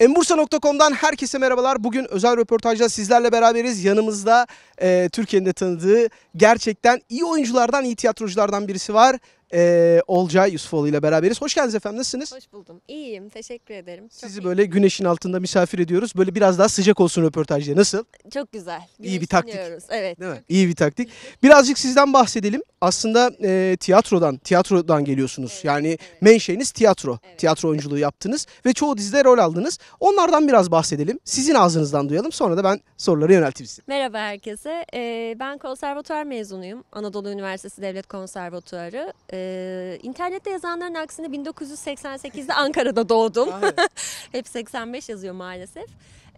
Embursa.com'dan herkese merhabalar. Bugün özel röportajda sizlerle beraberiz. Yanımızda e, Türkiye'nin de tanıdığı gerçekten iyi oyunculardan, iyi tiyatroculardan birisi var e, Olcay Yusufoğlu ile beraberiz. Hoş geldiniz efendim. Nasılsınız? Hoş buldum. İyiyim. Teşekkür ederim. Sizi iyiyim. böyle güneşin altında misafir ediyoruz. Böyle biraz daha sıcak olsun röportajda. Nasıl? Çok güzel. İyi bir taktik. Evet. Değil mi? İyi bir taktik. Birazcık sizden bahsedelim. Aslında e, tiyatrodan, tiyatrodan geliyorsunuz. Evet, yani evet. menşeiniz tiyatro. Evet. Tiyatro oyunculuğu yaptınız ve çoğu dizide rol aldınız. Onlardan biraz bahsedelim. Sizin ağzınızdan duyalım. Sonra da ben soruları yönelteyim size. Merhaba herkese. Ee, ben konservatuar mezunuyum. Anadolu Üniversitesi Devlet Konservatuarı. Ee, internette yazanların aksine 1988'de Ankara'da doğdum. Hep 85 yazıyor maalesef.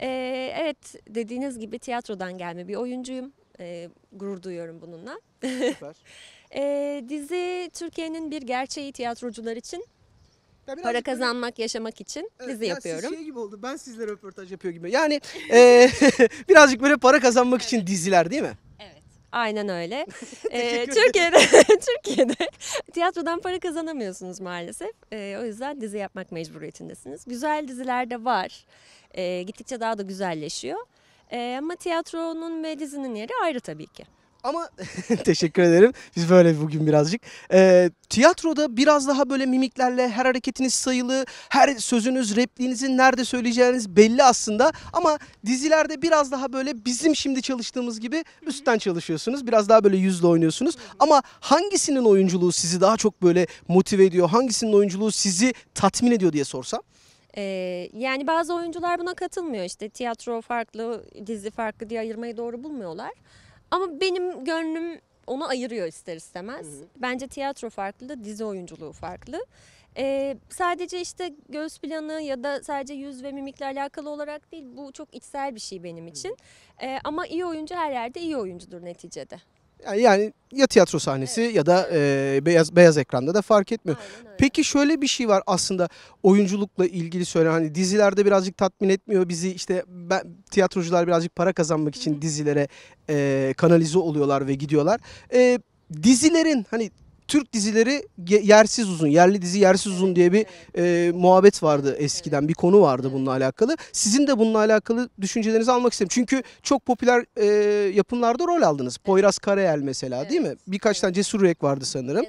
Ee, evet dediğiniz gibi tiyatrodan gelme bir oyuncuyum. Ee, gurur duyuyorum bununla. Süper. ee, dizi Türkiye'nin bir gerçeği tiyatrocular için. Ya Para birazcık böyle- kazanmak, yaşamak için Evet, dizi ya siz yapıyorum. Şey gibi oldu. Ben sizle röportaj yapıyor gibi. Yani eee, birazcık böyle para kazanmak için diziler değil mi? Aynen öyle. ee, Türkiye'de Türkiye'de tiyatrodan para kazanamıyorsunuz maalesef. Ee, o yüzden dizi yapmak mecburiyetindesiniz. Güzel diziler de var. Ee, gittikçe daha da güzelleşiyor. Ee, ama tiyatronun ve dizinin yeri ayrı tabii ki. Ama teşekkür ederim. Biz böyle bugün birazcık. E, tiyatroda biraz daha böyle mimiklerle her hareketiniz sayılı, her sözünüz, repliğinizin nerede söyleyeceğiniz belli aslında. Ama dizilerde biraz daha böyle bizim şimdi çalıştığımız gibi üstten çalışıyorsunuz. Biraz daha böyle yüzle oynuyorsunuz. Ama hangisinin oyunculuğu sizi daha çok böyle motive ediyor? Hangisinin oyunculuğu sizi tatmin ediyor diye sorsam? Ee, yani bazı oyuncular buna katılmıyor işte tiyatro farklı, dizi farklı diye ayırmayı doğru bulmuyorlar. Ama benim gönlüm onu ayırıyor ister istemez. Hı hı. Bence tiyatro farklı da dizi oyunculuğu farklı. Ee, sadece işte göz planı ya da sadece yüz ve mimikle alakalı olarak değil bu çok içsel bir şey benim için. Ee, ama iyi oyuncu her yerde iyi oyuncudur neticede. Yani, ya tiyatro sahnesi evet. ya da e, beyaz beyaz ekranda da fark etmiyor. Peki şöyle bir şey var aslında oyunculukla ilgili söyle hani dizilerde birazcık tatmin etmiyor bizi işte ben, tiyatrocular birazcık para kazanmak için dizilere e, kanalize oluyorlar ve gidiyorlar. E, dizilerin hani Türk dizileri yersiz uzun, yerli dizi yersiz uzun diye bir e, muhabbet vardı eskiden. Bir konu vardı bununla alakalı. Sizin de bununla alakalı düşüncelerinizi almak isterim. Çünkü çok popüler e, yapımlarda rol aldınız. Poyraz Karayel mesela değil mi? Birkaç tane Cesur Yürek vardı sanırım.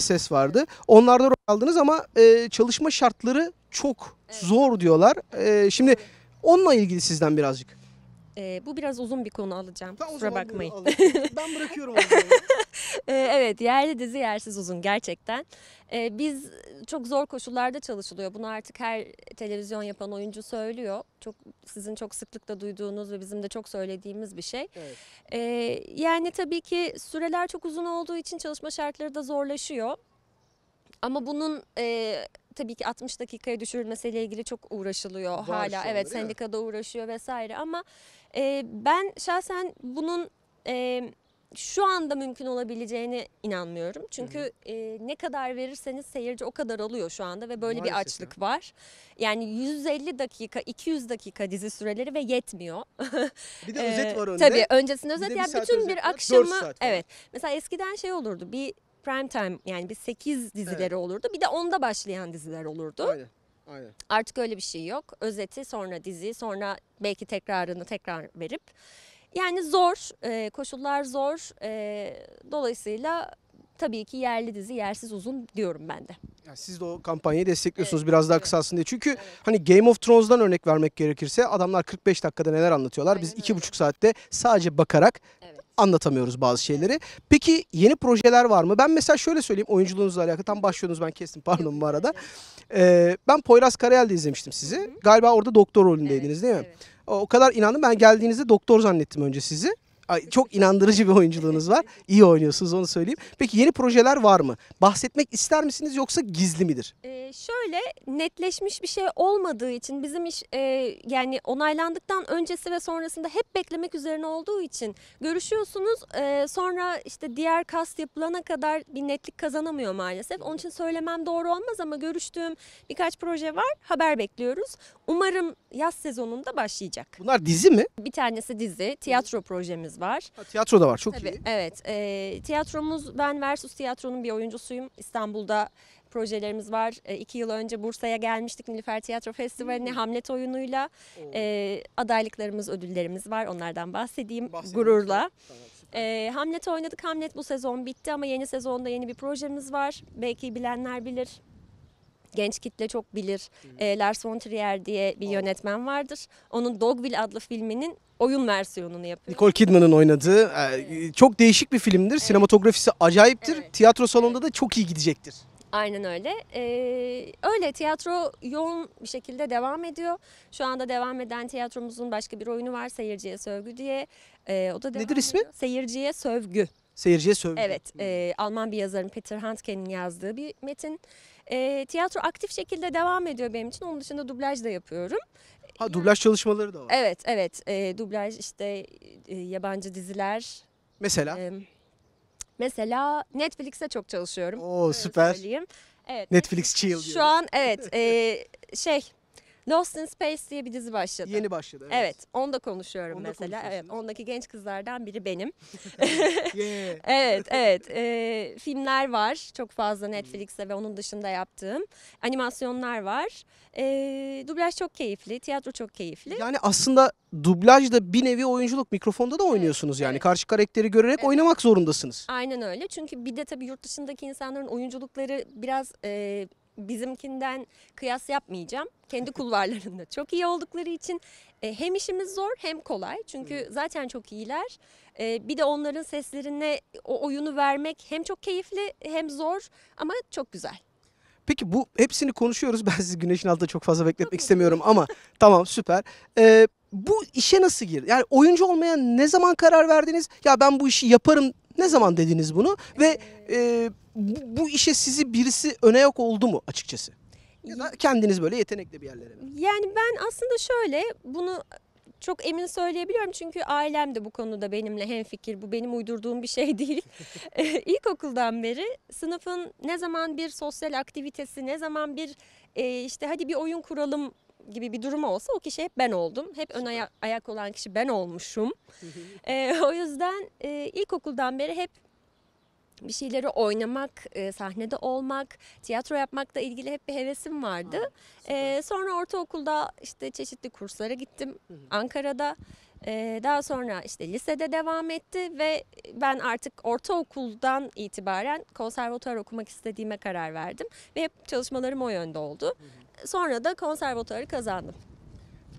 SS vardı. Onlarda rol aldınız ama e, çalışma şartları çok zor diyorlar. E, şimdi onunla ilgili sizden birazcık. Ee, bu biraz uzun bir konu alacağım. Tamam, o Kusura bakmayın. Ben bırakıyorum o zaman. Ee, evet yerli dizi yersiz uzun gerçekten. Ee, biz çok zor koşullarda çalışılıyor. Bunu artık her televizyon yapan oyuncu söylüyor. Çok sizin çok sıklıkla duyduğunuz ve bizim de çok söylediğimiz bir şey. Evet. Ee, yani tabii ki süreler çok uzun olduğu için çalışma şartları da zorlaşıyor. Ama bunun e, tabii ki 60 dakikaya düşürülmesiyle ilgili çok uğraşılıyor Var hala. Evet sendikada uğraşıyor vesaire ama e, ben şahsen bunun e, şu anda mümkün olabileceğine inanmıyorum. Çünkü Hı e, ne kadar verirseniz seyirci o kadar alıyor şu anda ve böyle Maalesef bir açlık ya. var. Yani 150 dakika, 200 dakika dizi süreleri ve yetmiyor. bir de özet e, var önde. Tabii öncesinde özet. Bir yani bir bütün bir akşamı evet. Mesela eskiden şey olurdu. Bir prime time yani bir 8 dizileri evet. olurdu. Bir de onda başlayan diziler olurdu. Aynen. Aynen. Artık öyle bir şey yok. Özeti sonra dizi sonra belki tekrarını tekrar verip. Yani zor e, koşullar zor. E, dolayısıyla tabii ki yerli dizi yersiz uzun diyorum ben de. Yani siz de o kampanyayı destekliyorsunuz evet, biraz daha evet. kısalsın diye. Çünkü evet. hani Game of Thrones'dan örnek vermek gerekirse adamlar 45 dakikada neler anlatıyorlar. Aynen Biz 2,5 saatte sadece bakarak evet anlatamıyoruz bazı şeyleri. Peki yeni projeler var mı? Ben mesela şöyle söyleyeyim oyunculuğunuzla alakalı. Tam başlıyorsunuz ben kestim pardon bu arada. Ee, ben Poyraz Karayel'de izlemiştim sizi. Galiba orada doktor rolündeydiniz evet, değil mi? Evet. O kadar inandım ben geldiğinizde doktor zannettim önce sizi çok inandırıcı bir oyunculuğunuz var. İyi oynuyorsunuz onu söyleyeyim. Peki yeni projeler var mı? Bahsetmek ister misiniz yoksa gizli midir? Ee, şöyle netleşmiş bir şey olmadığı için bizim iş e, yani onaylandıktan öncesi ve sonrasında hep beklemek üzerine olduğu için görüşüyorsunuz e, sonra işte diğer kas yapılana kadar bir netlik kazanamıyor maalesef. Onun için söylemem doğru olmaz ama görüştüğüm birkaç proje var. Haber bekliyoruz. Umarım yaz sezonunda başlayacak. Bunlar dizi mi? Bir tanesi dizi, tiyatro projemiz var. Ha, tiyatro da var çok Tabii, iyi. Evet e, tiyatromuz ben Versus Tiyatro'nun bir oyuncusuyum. İstanbul'da projelerimiz var. E, iki yıl önce Bursa'ya gelmiştik Nilüfer Tiyatro Festivali'ne hmm. Hamlet oyunuyla. E, adaylıklarımız, ödüllerimiz var. Onlardan bahsedeyim Bahsedelim. gururla. E, Hamlet oynadık. Hamlet bu sezon bitti ama yeni sezonda yeni bir projemiz var. Belki bilenler bilir genç kitle çok bilir. E, Lars von Trier diye bir yönetmen vardır. Onun Dogville adlı filminin oyun versiyonunu yapıyor. Nicole Kidman'ın oynadığı e, çok değişik bir filmdir. Sinematografisi acayiptir. Tiyatro salonunda da çok iyi gidecektir. Aynen öyle. Ee, öyle tiyatro yoğun bir şekilde devam ediyor. Şu anda devam eden tiyatromuzun başka bir oyunu var Seyirciye Sövgü diye. Ee, o da devam Nedir ismi? Seyirciye Sövgü seyirciye sövdü. Evet, e, Alman bir yazarın Peter Handke'nin yazdığı bir metin. E, tiyatro aktif şekilde devam ediyor benim için. Onun dışında dublaj da yapıyorum. Ha dublaj çalışmaları da var. Evet, evet. E, dublaj işte e, yabancı diziler. Mesela? E, mesela Netflix'e çok çalışıyorum. Oo Öyle süper. Evet. Netflix chill diyoruz. Şu an evet e, şey Lost in Space diye bir dizi başladı. Yeni başladı. Evet, evet onu da konuşuyorum onu mesela. evet, ondaki genç kızlardan biri benim. evet, evet. E, filmler var çok fazla Netflix'te ve onun dışında yaptığım. Animasyonlar var. E, dublaj çok keyifli, tiyatro çok keyifli. Yani aslında dublajda bir nevi oyunculuk mikrofonda da oynuyorsunuz evet, yani. Evet. Karşı karakteri görerek evet. oynamak zorundasınız. Aynen öyle. Çünkü bir de tabii yurt dışındaki insanların oyunculukları biraz... E, bizimkinden kıyas yapmayacağım. Kendi kulvarlarında çok iyi oldukları için e, hem işimiz zor hem kolay. Çünkü hmm. zaten çok iyiler. E, bir de onların seslerine o oyunu vermek hem çok keyifli hem zor ama çok güzel. Peki bu hepsini konuşuyoruz. Ben sizi güneşin altında çok fazla bekletmek istemiyorum ama tamam süper. Ee, bu işe nasıl gir? Yani oyuncu olmaya ne zaman karar verdiniz? Ya ben bu işi yaparım ne zaman dediniz bunu ve e, bu işe sizi birisi öne yok oldu mu açıkçası? Ya da kendiniz böyle yetenekli bir yerlere mi? Yani ben aslında şöyle bunu çok emin söyleyebiliyorum çünkü ailem de bu konuda benimle hemfikir. Bu benim uydurduğum bir şey değil. E, ilkokuldan beri sınıfın ne zaman bir sosyal aktivitesi, ne zaman bir e, işte hadi bir oyun kuralım gibi bir durum olsa o kişi hep ben oldum. Hep ön aya- ayak olan kişi ben olmuşum. e, o yüzden e, ilkokuldan beri hep bir şeyleri oynamak, e, sahnede olmak, tiyatro yapmakla ilgili hep bir hevesim vardı. Aa, süper. E, sonra ortaokulda işte çeşitli kurslara gittim. Ankara'da daha sonra işte lisede devam etti ve ben artık ortaokuldan itibaren konservatuar okumak istediğime karar verdim. Ve hep çalışmalarım o yönde oldu. Sonra da konservatuarı kazandım.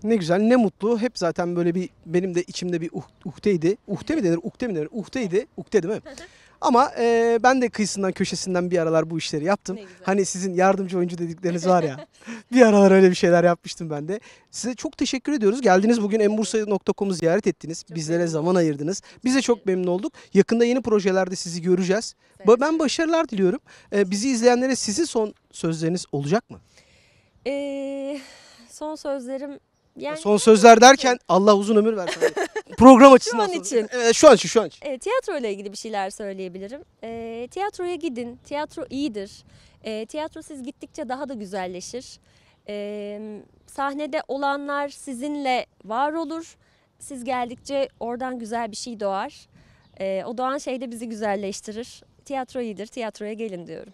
Ne güzel, ne mutlu. Hep zaten böyle bir benim de içimde bir uh, uhteydi. Uhte mi denir, Uhte mi denir? Uhteydi, ukte değil mi? Ama e, ben de kıyısından köşesinden bir aralar bu işleri yaptım. Hani sizin yardımcı oyuncu dedikleriniz var ya. bir aralar öyle bir şeyler yapmıştım ben de. Size çok teşekkür ediyoruz. Geldiniz bugün embursa.com'u ziyaret ettiniz. Çok Bizlere memnun. zaman ayırdınız. Biz de çok memnun olduk. Yakında yeni projelerde sizi göreceğiz. Evet. Ben başarılar diliyorum. E, bizi izleyenlere sizin son sözleriniz olacak mı? Ee, son sözlerim yani son sözler derken Allah uzun ömür versin. Program açısından. şu an için. Evet, şu an için, şu an için. E, ee, tiyatro ile ilgili bir şeyler söyleyebilirim. E, tiyatroya gidin. Tiyatro iyidir. E, tiyatro siz gittikçe daha da güzelleşir. E, sahnede olanlar sizinle var olur. Siz geldikçe oradan güzel bir şey doğar. E, o doğan şey de bizi güzelleştirir. Tiyatro iyidir. Tiyatroya gelin diyorum.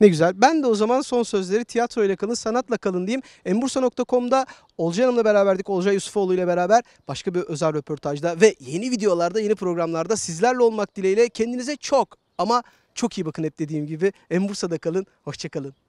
Ne güzel. Ben de o zaman son sözleri tiyatroyla kalın, sanatla kalın diyeyim. Embursa.com'da Olcay Hanım'la beraberdik. Olcay Yusufoğlu ile beraber başka bir özel röportajda ve yeni videolarda, yeni programlarda sizlerle olmak dileğiyle kendinize çok ama çok iyi bakın hep dediğim gibi. Embursa'da kalın, hoşçakalın.